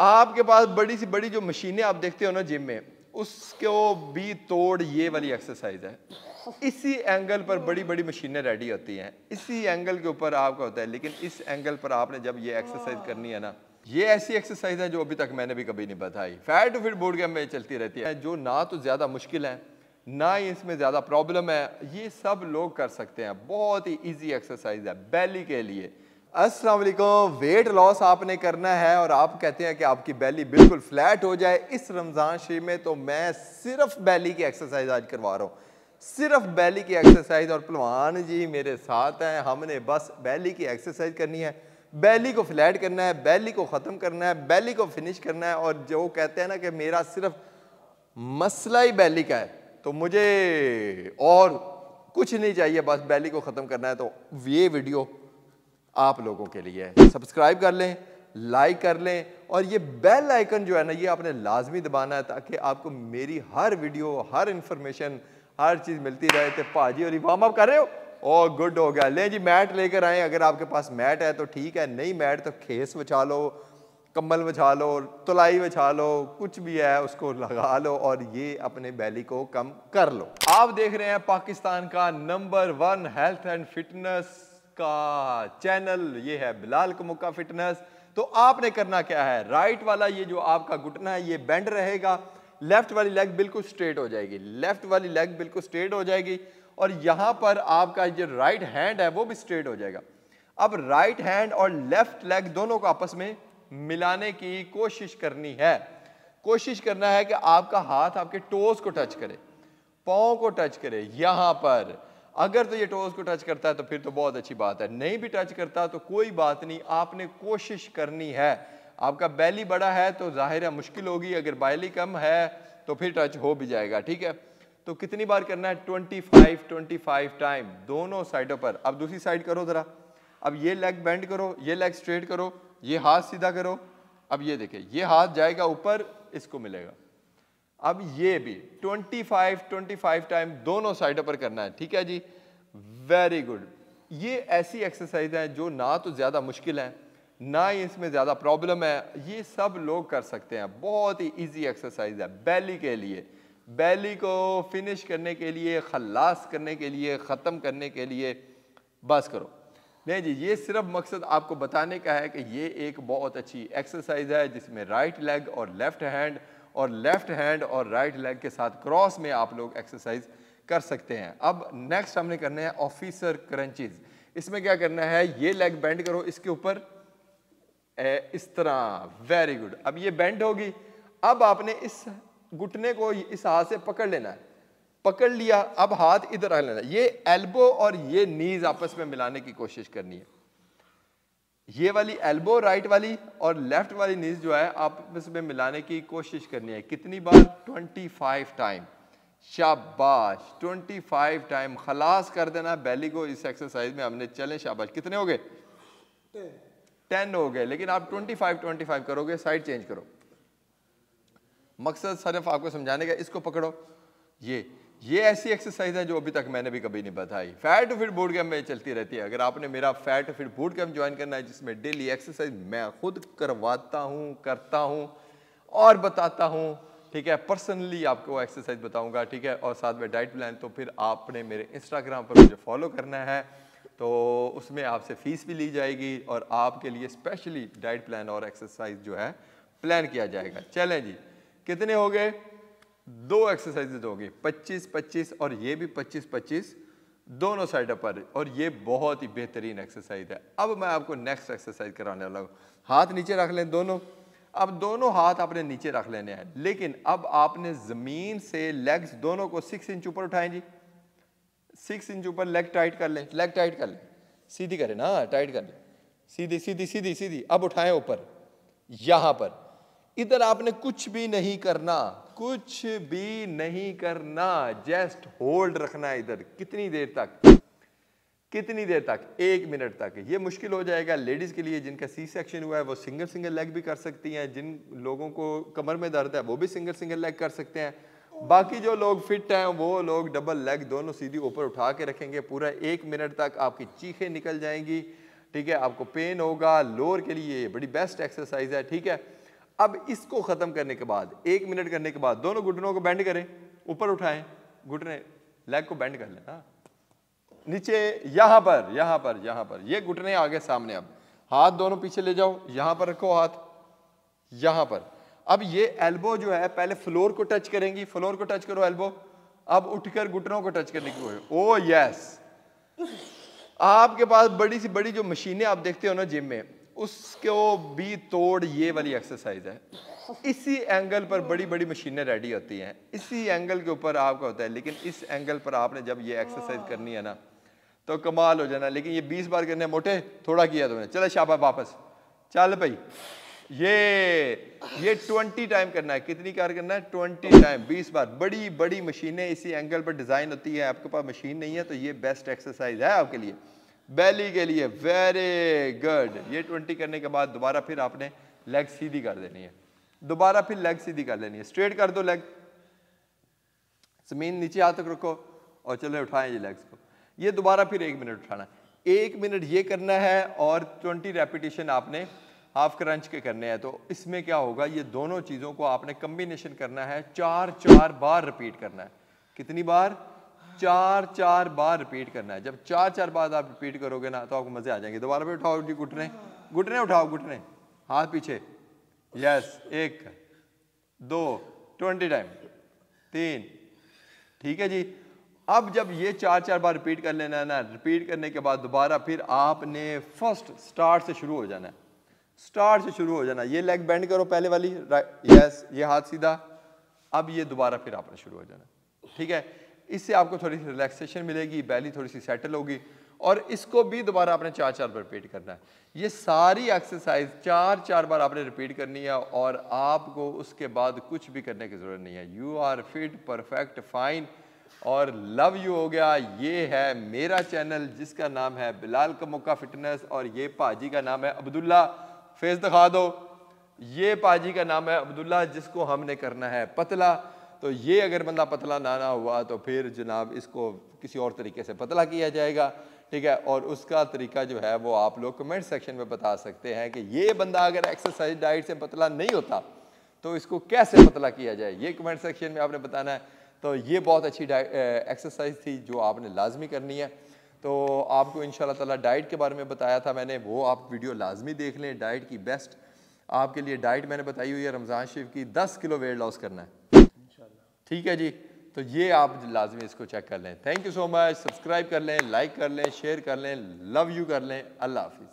आपके पास बड़ी सी बड़ी जो मशीनें आप देखते हो ना जिम में उसको भी तोड़ ये वाली एक्सरसाइज है इसी एंगल पर बड़ी बड़ी मशीनें रेडी होती हैं इसी एंगल के ऊपर आपका होता है लेकिन इस एंगल पर आपने जब ये एक्सरसाइज हाँ। करनी है ना ये ऐसी एक्सरसाइज है जो अभी तक मैंने भी कभी नहीं बताई fat to fit board game में चलती रहती है जो ना तो ज़्यादा मुश्किल है ना ही इसमें ज़्यादा प्रॉब्लम है ये सब लोग कर सकते हैं बहुत ही ईजी एक्सरसाइज है बैली के लिए असलम वेट लॉस आपने करना है और आप कहते हैं कि आपकी बैली बिल्कुल फ्लैट हो जाए इस रमज़ान शरीफ में तो मैं सिर्फ बैली की एक्सरसाइज आज करवा रहा हूँ सिर्फ बैली की एक्सरसाइज और पलवान जी मेरे साथ हैं हमने बस बैली की एक्सरसाइज करनी है बैली को फ्लैट करना है बैली को ख़त्म करना है बैली को फिनिश करना है और जो कहते हैं ना कि मेरा सिर्फ मसला ही बैली का है तो मुझे और कुछ नहीं चाहिए बस बैली को ख़त्म करना है तो ये वीडियो आप लोगों के लिए सब्सक्राइब कर लें लाइक कर लें और ये बेल आइकन जो है ना ये आपने लाजमी दबाना है ताकि आपको मेरी हर वीडियो हर इंफॉर्मेशन हर चीज़ मिलती रहे तो भाजी और वार्म अप कर रहे हो और oh, गुड हो गया लें जी मैट लेकर आएँ अगर आपके पास मैट है तो ठीक है नहीं मैट तो खेस बचा लो कम्बल बिछा लो तलाई बिछा लो कुछ भी है उसको लगा लो और ये अपने बैली को कम कर लो आप देख रहे हैं पाकिस्तान का number one health and fitness का चैनल ये है बिलाल कमुका फिटनेस तो आपने करना क्या है राइट वाला ये जो आपका घुटना है ये बेंड रहेगा लेफ्ट वाली लेग बिल्कुल स्ट्रेट हो जाएगी लेफ्ट वाली लेग बिल्कुल स्ट्रेट हो जाएगी और यहां पर आपका जो राइट हैंड है वो भी स्ट्रेट हो जाएगा अब राइट हैंड और लेफ्ट लेग दोनों को आपस में मिलाने की कोशिश करनी है कोशिश करना है कि आपका हाथ आपके टोज को टच करे पाओ को टच करे यहां पर अगर तो ये टोज को टच करता है तो फिर तो बहुत अच्छी बात है नहीं भी टच करता तो कोई बात नहीं आपने कोशिश करनी है आपका बैली बड़ा है तो जाहिर है मुश्किल होगी अगर बैली कम है तो फिर टच हो भी जाएगा ठीक है तो कितनी बार करना है twenty five twenty five time दोनों साइडों पर अब दूसरी साइड करो ज़रा अब ये लेग बेंड करो ये लेग स्ट्रेट करो ये हाथ सीधा करो अब ये देखे ये हाथ जाएगा ऊपर इसको मिलेगा अब ये भी 25 25 टाइम दोनों साइडों पर करना है ठीक है जी वेरी गुड ये ऐसी एक्सरसाइज है जो ना तो ज़्यादा मुश्किल है ना ही इसमें ज़्यादा प्रॉब्लम है ये सब लोग कर सकते हैं बहुत ही इजी एक्सरसाइज है बैली के लिए बैली को फिनिश करने के लिए खलास करने के लिए ख़त्म करने के लिए बस करो नहीं जी ये सिर्फ मकसद आपको बताने का है कि ये एक बहुत अच्छी एक्सरसाइज है जिसमें राइट लेग और लेफ्ट हैंड और लेफ्ट हैंड और राइट लेग के साथ क्रॉस में आप लोग एक्सरसाइज कर सकते हैं अब नेक्स्ट हमने करना है ऑफिसर क्रंचेज इसमें क्या करना है ये लेग बेंड करो इसके ऊपर इस तरह वेरी गुड अब ये बेंड होगी अब आपने इस घुटने को इस हाथ से पकड़ लेना है पकड़ लिया अब हाथ इधर आ लेना ये एल्बो और ये नीज आपस में मिलाने की कोशिश करनी है ये वाली एल्बो राइट वाली और लेफ्ट वाली नीज जो है आप इसमें मिलाने की कोशिश करनी है कितनी बार 25 टाइम शाबाश 25 टाइम खलास कर देना बैली को इस एक्सरसाइज में हमने चले शाबाश कितने हो गए 10 हो गए लेकिन आप 25 25 करोगे साइड चेंज करो मकसद सिर्फ आपको समझाने का इसको पकड़ो ये ये ऐसी एक्सरसाइज है जो अभी तक मैंने भी कभी नहीं बताई fat to fit boot camp में चलती रहती है अगर आपने मेरा fat to fit boot camp join करना है जिसमें डेली एक्सरसाइज मैं खुद करवाता हूँ करता हूँ और बताता हूँ ठीक है पर्सनली आपको वो एक्सरसाइज बताऊंगा ठीक है और साथ में डाइट प्लान तो फिर आपने मेरे इंस्टाग्राम पर मुझे फॉलो करना है तो उसमें आपसे फ़ीस भी ली जाएगी और आपके लिए स्पेशली डाइट प्लान और एक्सरसाइज जो है प्लान किया जाएगा चलें जी कितने हो गए दो एक्सरसाइजेज होगी 25 25 और ये भी 25 25 दोनों साइड पर और ये बहुत ही बेहतरीन एक्सरसाइज है अब मैं आपको नेक्स्ट एक्सरसाइज कराने वाला हूँ हाथ नीचे रख लें दोनों अब दोनों हाथ आपने नीचे रख लेने हैं लेकिन अब आपने ज़मीन से लेग्स दोनों को सिक्स इंच ऊपर उठाएं जी सिक्स इंच ऊपर लेग टाइट कर लें लेग टाइट कर लें सीधी करें ना टाइट कर लें सीधी सीधी सीधी सीधी अब उठाएं ऊपर यहाँ पर इधर आपने कुछ भी नहीं करना कुछ भी नहीं करना जस्ट होल्ड रखना इधर कितनी देर तक कितनी देर तक एक मिनट तक ये मुश्किल हो जाएगा लेडीज़ के लिए जिनका सी सेक्शन हुआ है वो सिंगल सिंगल लेग भी कर सकती हैं जिन लोगों को कमर में दर्द है वो भी सिंगल सिंगल लेग कर सकते हैं बाकी जो लोग फिट हैं वो लोग डबल लेग दोनों सीधी ऊपर उठा के रखेंगे पूरा एक मिनट तक आपकी चीखें निकल जाएंगी ठीक है आपको पेन होगा लोअर के लिए बड़ी बेस्ट एक्सरसाइज है ठीक है अब इसको ख़त्म करने के बाद एक मिनट करने के बाद दोनों घुटनों को बैंड करें ऊपर उठाएं घुटने लेग को बैंड कर लेना हाँ। नीचे यहां पर यहां पर यहां पर ये यह घुटने आगे सामने अब हाथ दोनों पीछे ले जाओ यहां पर रखो हाथ यहां पर अब ये एल्बो जो है पहले फ्लोर को टच करेंगी फ्लोर को टच करो एल्बो अब उठकर घुटनों को टच करने की ओ यस oh, आपके पास बड़ी सी बड़ी जो मशीनें आप देखते हो ना जिम में उसको भी तोड़ ये वाली एक्सरसाइज है इसी एंगल पर बड़ी बड़ी मशीनें रेडी होती हैं इसी एंगल के ऊपर आपका होता है लेकिन इस एंगल पर आपने जब ये एक्सरसाइज करनी है ना तो कमाल हो जाना लेकिन ये बीस बार करने मोटे थोड़ा किया तुमने तो चलो शाबा वापस चल भाई ये ये ट्वेंटी टाइम करना है कितनी कार करना है ट्वेंटी टाइम बीस बार बड़ी बड़ी मशीनें इसी एंगल पर डिज़ाइन होती है आपके पास मशीन नहीं है तो ये बेस्ट एक्सरसाइज है आपके लिए बैली के लिए वेरी गुड ये ट्वेंटी करने के बाद दोबारा फिर आपने लेग सीधी कर देनी है दोबारा फिर लेग सीधी कर लेनी है स्ट्रेट कर दो लेग जमीन नीचे हाथ तक रखो और चलो उठाएं ये लेग्स को ये दोबारा फिर एक मिनट उठाना एक मिनट ये करना है और ट्वेंटी रेपिटेशन आपने हाफ क्रंच के करने हैं तो इसमें क्या होगा ये दोनों चीज़ों को आपने कम्बिनेशन करना है चार चार बार रिपीट करना है कितनी बार चार चार बार रिपीट करना है जब चार चार बार आप रिपीट करोगे ना तो आपको मजे आ जाएंगे दोबारा भी उठाओ जी घुटने घुटने उठाओ घुटने हाथ पीछे यस एक दो ट्वेंटी टाइम तीन ठीक है जी अब जब ये चार चार बार रिपीट कर लेना है ना रिपीट करने के बाद दोबारा फिर आपने फर्स्ट स्टार्ट से शुरू हो जाना है स्टार्ट से शुरू हो जाना ये लेग बेंड करो पहले वाली यस ये हाथ सीधा अब ये दोबारा फिर आपने शुरू हो जाना ठीक है इससे आपको थोड़ी सी रिलैक्सेशन मिलेगी बैली थोड़ी सी सेटल होगी और इसको भी दोबारा आपने चार चार बार रिपीट करना है ये सारी एक्सरसाइज चार चार बार आपने रिपीट करनी है और आपको उसके बाद कुछ भी करने की ज़रूरत नहीं है you are fit perfect fine और लव यू हो गया ये है मेरा चैनल जिसका नाम है बिलाल का मौका फिटनेस और ये पाजी का नाम है अब्दुल्ला फेस दिखा दो ये पाजी का नाम है अब्दुल्ला जिसको हमने करना है पतला तो ये अगर बंदा पतला ना ना हुआ तो फिर जनाब इसको किसी और तरीके से पतला किया जाएगा ठीक है और उसका तरीका जो है वो आप लोग कमेंट सेक्शन में बता सकते हैं कि ये बंदा अगर एक्सरसाइज डाइट से पतला नहीं होता तो इसको कैसे पतला किया जाए ये कमेंट सेक्शन में आपने बताना है तो ये बहुत अच्छी एक्सरसाइज थी जो आपने लाजमी करनी है तो आपको इन ताला डाइट के बारे में बताया था मैंने वो आप वीडियो लाजमी देख लें डाइट की बेस्ट आपके लिए डाइट मैंने बताई हुई है रमज़ान शरीफ की 10 किलो वेट लॉस करना है ठीक है जी तो ये आप लाजमी इसको चेक कर लें thank you so much subscribe कर लें लाइक कर लें शेयर कर लें लव यू कर लें अल्लाह हाफिज़